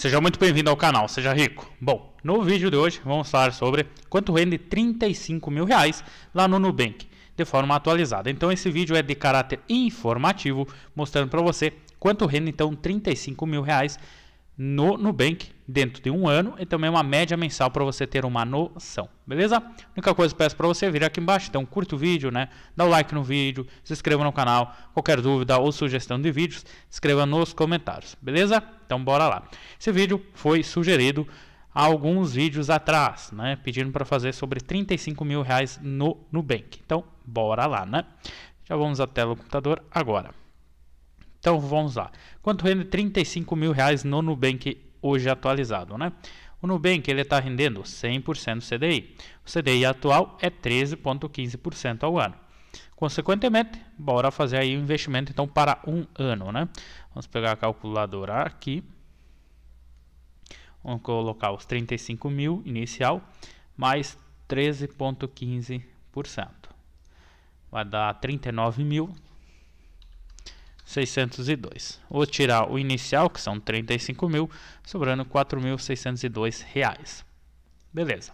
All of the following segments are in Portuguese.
Seja muito bem-vindo ao canal, seja rico. Bom, no vídeo de hoje vamos falar sobre quanto rende 35 mil reais lá no Nubank, de forma atualizada. Então esse vídeo é de caráter informativo, mostrando para você quanto rende então 35 mil reais no Nubank dentro de um ano e também uma média mensal para você ter uma noção, beleza? A única coisa que peço para você é vir aqui embaixo, então curta o vídeo, né? Dá o like no vídeo, se inscreva no canal, qualquer dúvida ou sugestão de vídeos, escreva nos comentários, beleza? Então bora lá. Esse vídeo foi sugerido há alguns vídeos atrás, né? Pedindo para fazer sobre 35 mil reais no Nubank. Então bora lá, né? Já vamos à tela do computador agora. Então vamos lá. Quanto rende 35 mil reais no Nubank hoje atualizado, né? O Nubank ele está rendendo 100% CDI. O CDI atual é 13,15% ao ano. Consequentemente, bora fazer aí o investimento então para um ano, né? Vamos pegar a calculadora aqui. Vamos colocar os 35 mil inicial mais 13,15%. Vai dar 39 mil 602. Vou tirar o inicial, que são R$ mil, sobrando 4.602 reais. Beleza.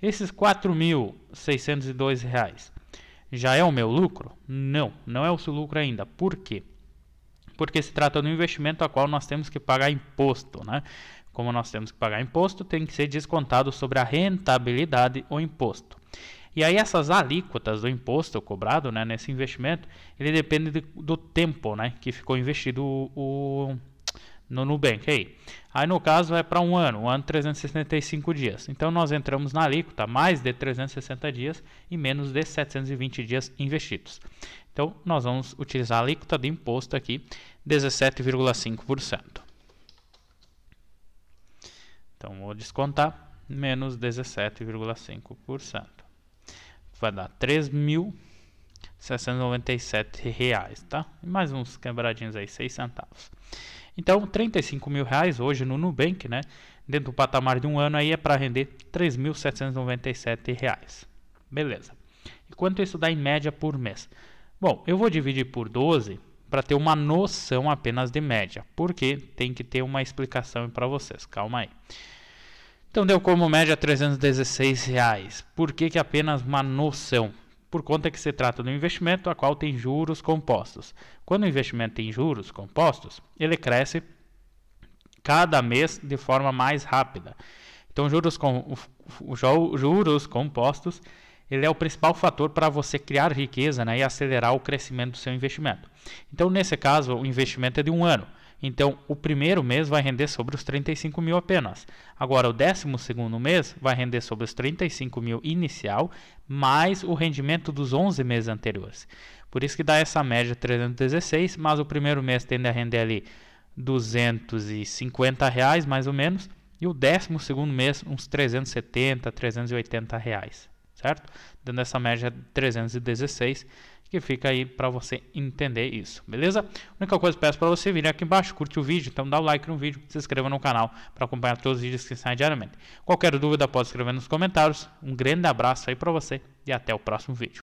Esses 4.602 reais já é o meu lucro? Não, não é o seu lucro ainda. Por quê? Porque se trata de um investimento a qual nós temos que pagar imposto, né? Como nós temos que pagar imposto, tem que ser descontado sobre a rentabilidade o imposto. E aí essas alíquotas do imposto cobrado né, nesse investimento, ele depende de, do tempo né, que ficou investido o, o, no Nubank. Aí. aí no caso é para um ano, um ano 365 dias. Então nós entramos na alíquota mais de 360 dias e menos de 720 dias investidos. Então nós vamos utilizar a alíquota de imposto aqui, 17,5%. Então vou descontar menos 17,5% vai dar 3.697 reais, tá? Mais uns quebradinhos aí, 6 centavos. Então, 35 mil reais hoje no Nubank, né? Dentro do patamar de um ano aí é para render 3.797 reais. Beleza. E quanto isso dá em média por mês? Bom, eu vou dividir por 12 para ter uma noção apenas de média, porque tem que ter uma explicação para vocês. Calma aí. Então deu como média 316 reais. Por que, que apenas uma noção? Por conta que se trata de um investimento a qual tem juros compostos. Quando o investimento tem juros compostos, ele cresce cada mês de forma mais rápida. Então juros, com, juros compostos ele é o principal fator para você criar riqueza né, e acelerar o crescimento do seu investimento. Então, nesse caso, o investimento é de um ano. Então, o primeiro mês vai render sobre os 35 mil apenas. Agora, o décimo segundo mês vai render sobre os 35 mil inicial, mais o rendimento dos 11 meses anteriores. Por isso que dá essa média 316, mas o primeiro mês tende a render ali 250 reais, mais ou menos, e o décimo segundo mês uns 370, 380 reais certo? Dando essa média 316, que fica aí para você entender isso, beleza? A única coisa que peço para você vir aqui embaixo, curte o vídeo, então dá o like no vídeo, se inscreva no canal para acompanhar todos os vídeos que saem diariamente. Qualquer dúvida pode escrever nos comentários. Um grande abraço aí para você e até o próximo vídeo.